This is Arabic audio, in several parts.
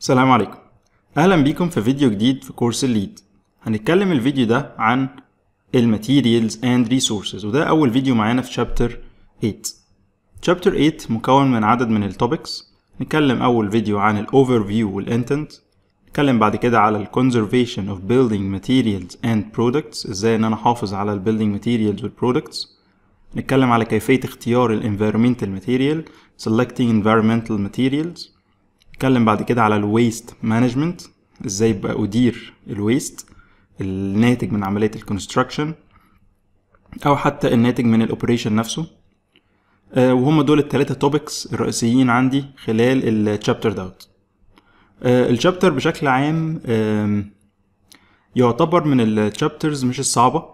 السلام عليكم اهلا بيكم في فيديو جديد في كورس الليد هنتكلم الفيديو ده عن الماتيريالز اند ريسورسز وده اول فيديو معانا في شابتر 8 شابتر 8 مكون من عدد من التوبكس نتكلم اول فيديو عن الاوفر فيو والانتنت نتكلم بعد كده على الكونزرفيشن اوف بيلدينج ماتيريالز اند برودكتس ازاي ان انا احافظ على البيلدينج ماتيريالز والبرودكتس نتكلم على كيفيه اختيار الانفيرمنتال ماتيريال selecting environmental materials هنتكلم بعد كده على الويست مانجمنت ازاي بقى ادير الويست الناتج من عمليه الكونستراكشن او حتى الناتج من الاوبريشن نفسه آه، وهم دول الثلاثه توبكس الرئيسيين عندي خلال الشابتر دوت آه، الشابتر بشكل عام يعتبر من الشابترز مش الصعبة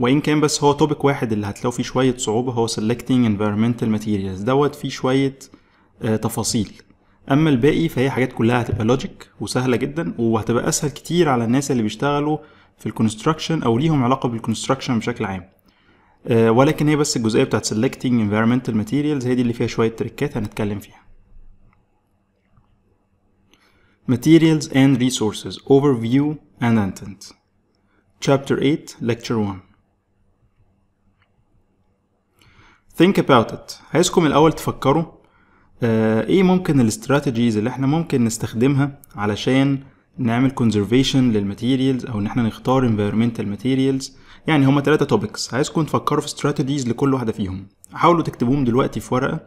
وإن كان بس هو توبك واحد اللي هتلاقوا فيه شوية صعوبة هو selecting environmental materials دوت فيه شوية آه، تفاصيل اما الباقي فهي حاجات كلها هتبقى لوجيك وسهله جدا وهتبقى اسهل كتير على الناس اللي بيشتغلوا في الكونستراكشن او ليهم علاقه بالكونستراكشن بشكل عام أه ولكن هي بس الجزئيه بتاعت selecting environmental materials هي دي اللي فيها شويه تريكات هنتكلم فيها Materials and Resources Overview and Intent Chapter 8 Lecture 1 Think about it عايزكم الأول تفكروا آه، ايه ممكن الاستراتيجيز اللي احنا ممكن نستخدمها علشان نعمل كونزرفيشن للماتيريالز او ان احنا نختار environmental materials يعني هما ثلاثة توبكس عايزكم تفكروا في استراتيجيز لكل واحدة فيهم حاولوا تكتبوهم دلوقتي في ورقة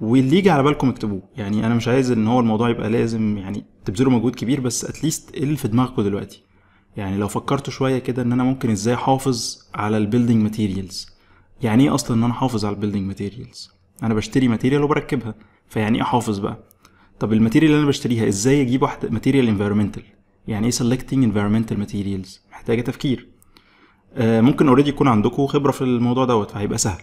واللي يجي على بالكم اكتبوه يعني انا مش عايز ان هو الموضوع يبقى لازم يعني تبذلوا مجهود كبير بس اتليست اللي في دماغكم دلوقتي يعني لو فكرتوا شوية كده ان انا ممكن ازاي احافظ على البيلدينج ماتيريالز يعني ايه اصلا ان انا احافظ على البيلدينج ماتيريالز انا بشتري ماتيريال وبركبها فيعني إيه احافظ بقى طب الماتيريال اللي انا بشتريها ازاي اجيب واحده ماتيريال انفيرمنتال يعني ايه سيلكتنج انفيرمنتال ماتيريالز محتاجه تفكير آه ممكن اوريدي يكون عندكم خبره في الموضوع دوت فهيبقى سهل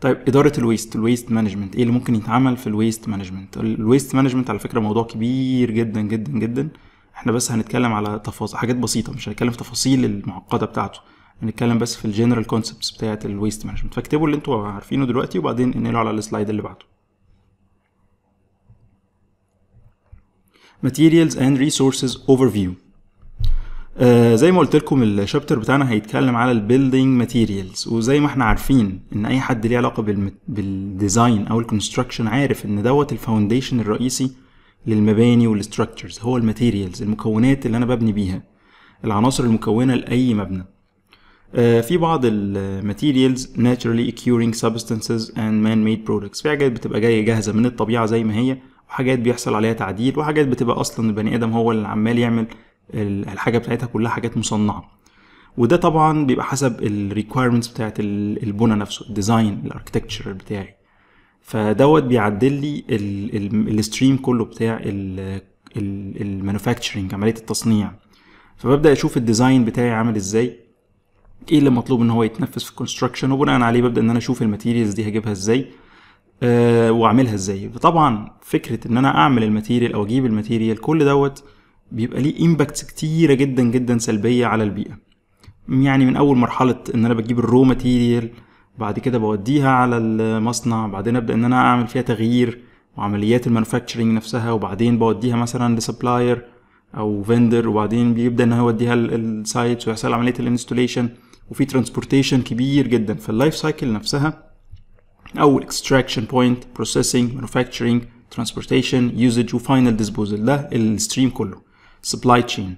طيب اداره الويست الويست مانجمنت ايه اللي ممكن يتعمل في الويست مانجمنت الويست مانجمنت على فكره موضوع كبير جدا جدا جدا احنا بس هنتكلم على تفاصيل حاجات بسيطه مش هنتكلم في تفاصيل المعقده بتاعته هنتكلم بس في الجنرال كونسبتس بتاعه الويست مانجمنت فاكتبوا اللي انتوا عارفينه دلوقتي وبعدين انقلوا على السلايد اللي بعده Materials and Resources Overview آه زي ما قلت لكم الشابتر بتاعنا هيتكلم على البيلدينج ماتيريالز وزي ما احنا عارفين ان اي حد ليه علاقه بالديزاين او الكونستراكشن عارف ان دوت الفاونديشن الرئيسي للمباني والستراكشرز هو الماتيريالز المكونات اللي انا ببني بيها العناصر المكونه لاي مبنى آه، في بعض الماتيريالز naturally اكيورينج substances and man-made products في حاجات بتبقى جايه جاهزه من الطبيعه زي ما هي وحاجات بيحصل عليها تعديل وحاجات بتبقى اصلا البني ادم هو اللي عمال يعمل الحاجه بتاعتها كلها حاجات مصنعه وده طبعا بيبقى حسب الريكويرمنتس بتاعت البنى نفسه الديزاين الاركتكتشر بتاعي فدوت بيعدل لي الستريم كله بتاع المانوفاكتشرنج عمليه التصنيع فببدا اشوف الديزاين بتاعي عامل ازاي ايه اللي مطلوب ان هو يتنفذ في الكونستراكشن وبناء عليه ببدا ان انا اشوف الماتيريالز دي هجيبها ازاي أه واعملها ازاي فطبعا فكره ان انا اعمل الماتيريال او اجيب الماتيريال كل دوت بيبقى ليه امباكتس كتيره جدا جدا سلبيه على البيئه يعني من اول مرحله ان انا بجيب الرو ماتيريال بعد كده بوديها على المصنع بعدين ابدا ان انا اعمل فيها تغيير وعمليات المانوفاكتشرنج نفسها وبعدين بوديها مثلا لسبلاير او فندر وبعدين بيبدا ان هو يوديها السايتس ويحصل عمليه الانستوليشن وفي ترانسبورتيشن كبير جدا في اللايف سايكل نفسها او اكستراكشن بوينت بروسيسنج مانوفاكتشرنج ترانسبورتيشن يوزج وفاينل ديسبوزل ده الستريم كله سبلاي آه، تشين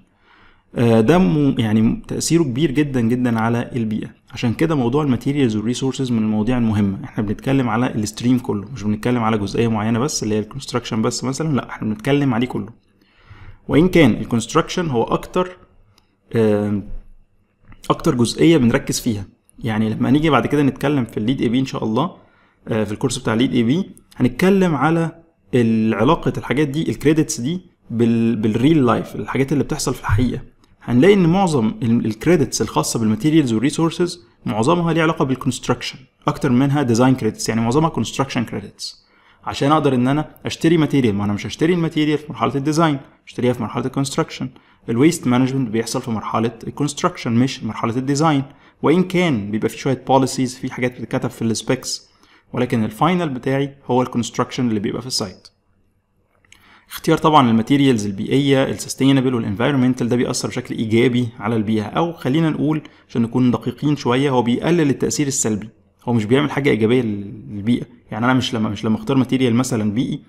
ده يعني تاثيره كبير جدا جدا على البيئه عشان كده موضوع الماتيريالز والريسورسز من المواضيع المهمه احنا بنتكلم على الستريم كله مش بنتكلم على جزئيه معينه بس اللي هي الكونستراكشن بس مثلا لا احنا بنتكلم عليه كله وان كان الكونستراكشن هو اكتر اكتر جزئيه بنركز فيها يعني لما نيجي بعد كده نتكلم في الليد اي بي ان شاء الله آه، في الكورس بتاع الليد اي بي هنتكلم على علاقه الحاجات دي الكريدتس دي بالريل لايف الحاجات اللي بتحصل في الحقيقه هنلاقي ان معظم الكريدتس الخاصه بالماتيريالز والريسورسز معظمها ليها علاقه بالكونستراكشن اكتر منها ديزاين كريدتس يعني معظمها كونستراكشن كريدتس عشان اقدر ان انا اشتري ماتيريال ما انا مش هشتري الماتيريال في مرحله الديزاين اشتريها في مرحله الكونستراكشن الويست مانجمنت بيحصل في مرحله الكونستراكشن مش مرحله الديزاين وان كان بيبقى في شويه بوليسيز في حاجات بتتكتب في السبيكس ولكن الفاينل بتاعي هو الكونستراكشن اللي بيبقى في السايت اختيار طبعا الماتيريالز البيئيه السستينبل والانفايرمنتال ده بيأثر بشكل ايجابي على البيئه او خلينا نقول عشان نكون دقيقين شويه هو بيقلل التاثير السلبي هو مش بيعمل حاجه ايجابيه للبيئه يعني انا مش لما مش لما اختار ماتيريال مثلا بيئي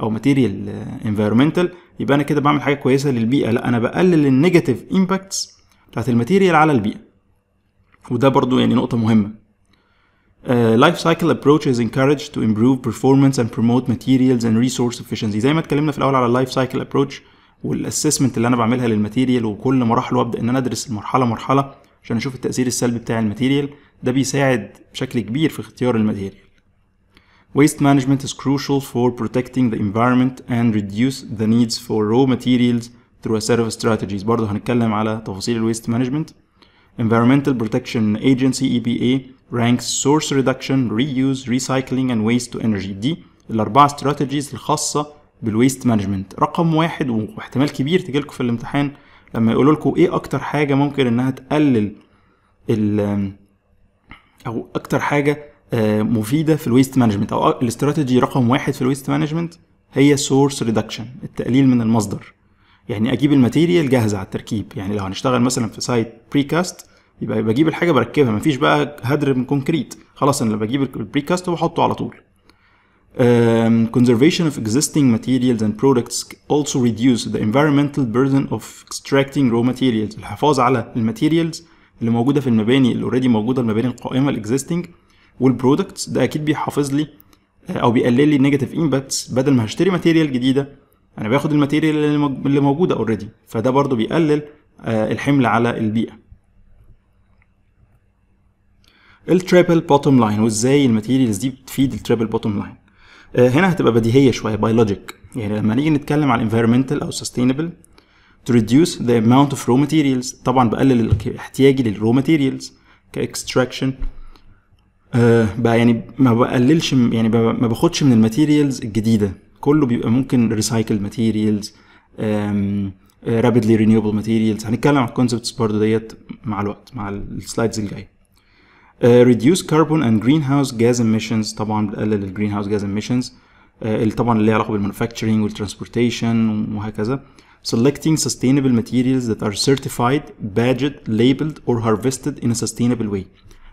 او ماتيريال انفيرمنتال uh, يبقى انا كده بعمل حاجه كويسه للبيئه لا انا بقلل النيجاتيف امباكتس بتاعت الماتيريال على البيئه وده برضو يعني نقطه مهمه لايف سايكل ابروتش از انكارج تو امبروف بيرفورمانس اند بروموت ماتيريالز اند ريسورس افشنسي زي ما اتكلمنا في الاول على اللايف سايكل ابروتش والاسسمنت اللي انا بعملها للماتيريال وكل مراحله وابدا ان انا ادرس المرحله مرحله عشان اشوف التاثير السلبي بتاع الماتيريال ده بيساعد بشكل كبير في اختيار الماتيريال Waste management is crucial for protecting the environment and reduce the needs for raw materials through a set of strategies برضه هنتكلم على تفاصيل الويست مانجمنت Environmental Protection Agency EPA ranks source reduction, reuse, recycling and waste to energy دي الأربع strategies الخاصة بالويست مانجمنت رقم واحد واحتمال كبير لكم في الامتحان لما يقولوا لكم ايه اكتر حاجة ممكن انها تقلل ال او اكتر حاجة آه، مفيده في الويست مانجمنت او الاستراتيجي رقم واحد في الويست مانجمنت هي سورس ريدكشن التقليل من المصدر يعني اجيب الماتيريال جاهزه على التركيب يعني لو هنشتغل مثلا في سايت بريكاست يبقى بجيب الحاجه بركبها مفيش بقى هدر من كونكريت خلاص انا بجيب البريكاست وبحطه على طول Um, conservation of existing materials and products also reduce the environmental burden of extracting raw materials الحفاظ على الماتيريالز اللي موجوده في المباني اللي اوريدي موجوده المباني القائمه الاكزيستنج والبرودكتس ده اكيد بيحافظ لي آه، او بيقلل لي النيجاتيف امباكتس بدل ما هشتري ماتيريال جديده انا باخد الماتيريال اللي موجوده اوريدي فده برضو بيقلل آه، الحمل على البيئه التريبل بوتوم لاين وازاي الماتيريالز دي بتفيد التريبل بوتوم لاين هنا هتبقى بديهيه شويه بايولوجيك يعني لما نيجي نتكلم على environmental او sustainable to reduce the amount of raw materials طبعا بقلل احتياجي للرو ماتيريالز كاكستراكشن آه، بقى يعني ما بقللش يعني ما باخدش من الماتيريالز الجديده كله بيبقى ممكن ريسايكل ماتيريالز رابيدلي رينيوبل ماتيريالز هنتكلم عن الكونسبتس برضه ديت مع الوقت مع السلايدز الجايه ريديوس كربون اند جرين هاوس جاز emissions طبعا بتقلل الجرين هاوس جاز emissions آه، اللي طبعا اللي ليها علاقه بالمانوفاكتشرنج والترانسبورتيشن وهكذا selecting sustainable materials that are certified, badged, labeled or harvested in a sustainable way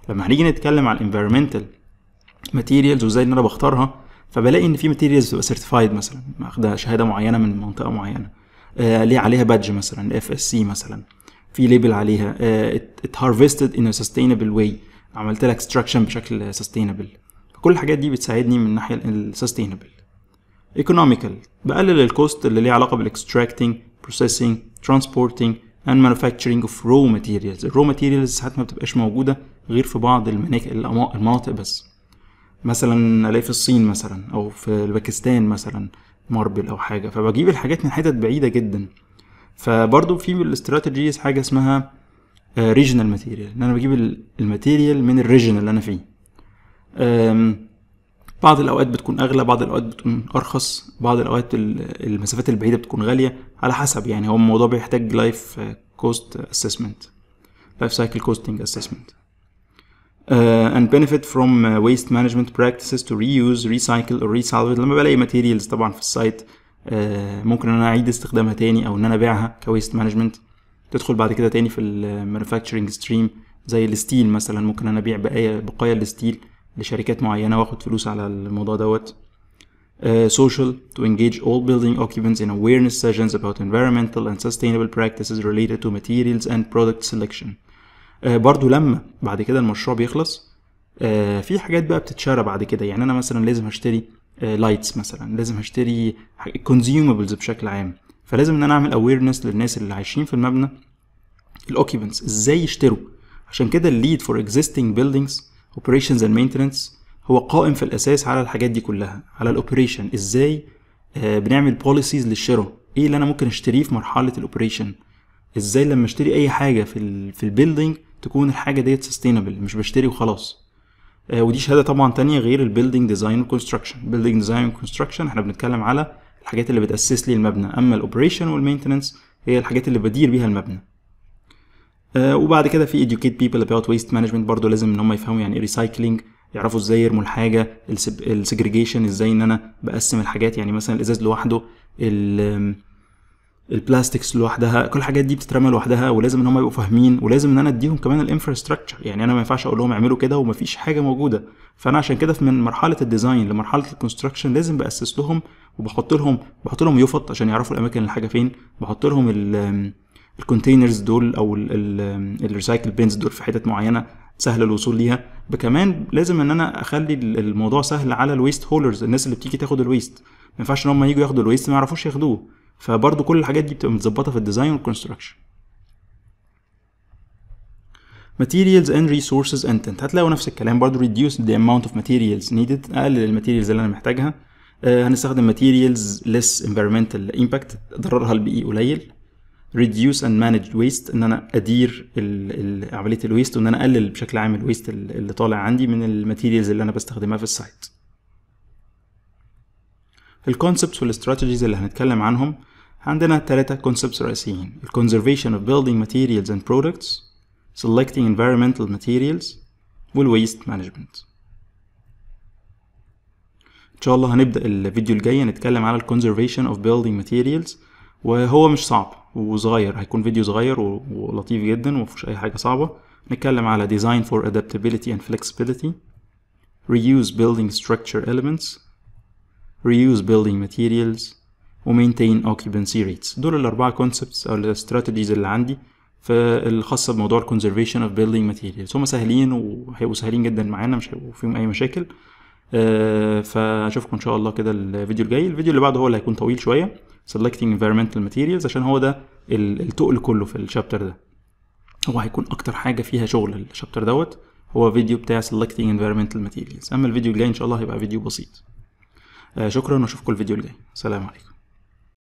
لما هنيجي نتكلم على الانفيرمنتال ماتيريالز وازاي ان انا بختارها فبلاقي ان في ماتيريالز بتبقى سيرتيفايد مثلا واخده شهاده معينه من منطقه معينه آه ليه عليها بادج مثلا اف اس سي مثلا في ليبل عليها ات هارفستد ان سستينبل واي عملت لها اكستراكشن بشكل سستينبل كل الحاجات دي بتساعدني من الناحيه السستينبل ايكونوميكال بقلل الكوست اللي ليه علاقه بالاكستراكتنج بروسيسنج ترانسبورتنج اند مانوفاكتشرنج اوف رو ماتيريالز الرو ماتيريالز ساعات ما بتبقاش موجوده غير في بعض المناطق بس مثلا الاقي في الصين مثلا او في باكستان مثلا ماربل او حاجه فبجيب الحاجات من حتت بعيده جدا فبرضه في الاستراتيجيز حاجه اسمها ريجنال آه، ماتيريال ان انا بجيب الماتيريال من الريجن اللي انا فيه بعض الاوقات بتكون اغلى بعض الاوقات بتكون ارخص بعض الاوقات المسافات البعيده بتكون غاليه على حسب يعني هو الموضوع بيحتاج لايف كوست اسسمنت لايف سايكل كوستنج اسسمنت and benefit from waste management practices to reuse, recycle or resalvage لما بلاقي materials طبعا في السايت ممكن ان انا اعيد استخدامها تاني او ان انا ابيعها waste management تدخل بعد كده تاني في manufacturing stream زي الستيل مثلا ممكن انا ابيع بقايا بقايا الستيل لشركات معينه واخد فلوس على الموضوع دوت social to engage all building occupants in awareness sessions about environmental and sustainable practices related to materials and product selection آه، برضو لما بعد كده المشروع بيخلص آه، في حاجات بقى بتتشرى بعد كده يعني انا مثلا لازم هشتري لايتس آه، مثلا لازم هشتري كونسيومبلز بشكل عام فلازم ان انا اعمل اويرنس للناس اللي عايشين في المبنى الاوكيبنتس ازاي يشتروا عشان كده الليد فور اكزيستنج بيلدينجز اوبريشنز اند مينتننس هو قائم في الاساس على الحاجات دي كلها على الاوبريشن ازاي بنعمل بوليسيز للشراء ايه اللي انا ممكن اشتريه في مرحله الاوبريشن ازاي لما اشتري اي حاجه في الـ في البيلدينج تكون الحاجه ديت سستينبل مش بشتري وخلاص آه، ودي شهاده طبعا تانية غير البيلدينج ديزاين والكونستراكشن البيلدينج ديزاين والكونستراكشن احنا بنتكلم على الحاجات اللي بتاسس لي المبنى اما الاوبريشن والمينتننس هي الحاجات اللي بدير بيها المبنى آه وبعد كده في educate people about waste management برضو لازم ان هم يفهموا يعني ايه recycling يعرفوا ازاي يرموا الحاجه السيجريجيشن ازاي ان انا بقسم الحاجات يعني مثلا الازاز لوحده البلاستكس لوحدها كل الحاجات دي بتترمى لوحدها ولازم ان هم يبقوا فاهمين ولازم ان انا اديهم كمان الانفراستراكشر يعني انا ما ينفعش اقول لهم اعملوا كده ومفيش حاجه موجوده فانا عشان كده من مرحله الديزاين لمرحله الكونستراكشن لازم باسس لهم وبحط لهم بحط لهم يفط عشان يعرفوا الاماكن الحاجه فين بحط لهم الكونتينرز دول او الريسايكل بينز دول في حتت معينه سهل الوصول ليها كمان لازم ان انا اخلي الموضوع سهل على الويست هولرز الناس اللي بتيجي تاخد الويست ما ينفعش ان هم يجوا ياخدوا الويست ما يعرفوش ياخدوه فبرضو كل الحاجات دي بتبقى متظبطه في الديزاين والكونستراكشن materials and resources intent هتلاقوا نفس الكلام برضو reduce the amount of materials needed اقلل الماتيريالز اللي انا محتاجها آه، هنستخدم materials less environmental impact ضررها البيئي قليل reduce and manage waste ان انا ادير عمليه الويست وان انا اقلل بشكل عام الويست اللي طالع عندي من الماتيريالز اللي انا بستخدمها في السايت الكونسبتس والاستراتيجيز اللي هنتكلم عنهم عندنا ثلاثة concepts رئيسيين ال conservation of building materials and products selecting environmental materials وال waste management إن شاء الله هنبدأ الفيديو الجاي نتكلم على ال conservation of building materials وهو مش صعب وصغير هيكون فيديو صغير ولطيف جدا ومفيهوش أي حاجة صعبة نتكلم على design for adaptability and flexibility reuse building structure elements reuse building materials ومينتين اوكيبنسي ريتس دول الاربعه كونسبتس او الاستراتيجيز اللي عندي فالخاصه بموضوع الكونزرفيشن اوف بيلدينج ماتيريالز هم سهلين وهيبقوا سهلين جدا معانا مش هيبقوا فيهم اي مشاكل أه فاشوفكم ان شاء الله كده الفيديو الجاي الفيديو اللي بعده هو اللي هيكون طويل شويه selecting environmental materials عشان هو ده التقل كله في الشابتر ده هو هيكون اكتر حاجه فيها شغل الشابتر دوت هو فيديو بتاع selecting environmental materials اما الفيديو الجاي ان شاء الله هيبقى فيديو بسيط أه شكرا واشوفكم الفيديو الجاي سلام عليكم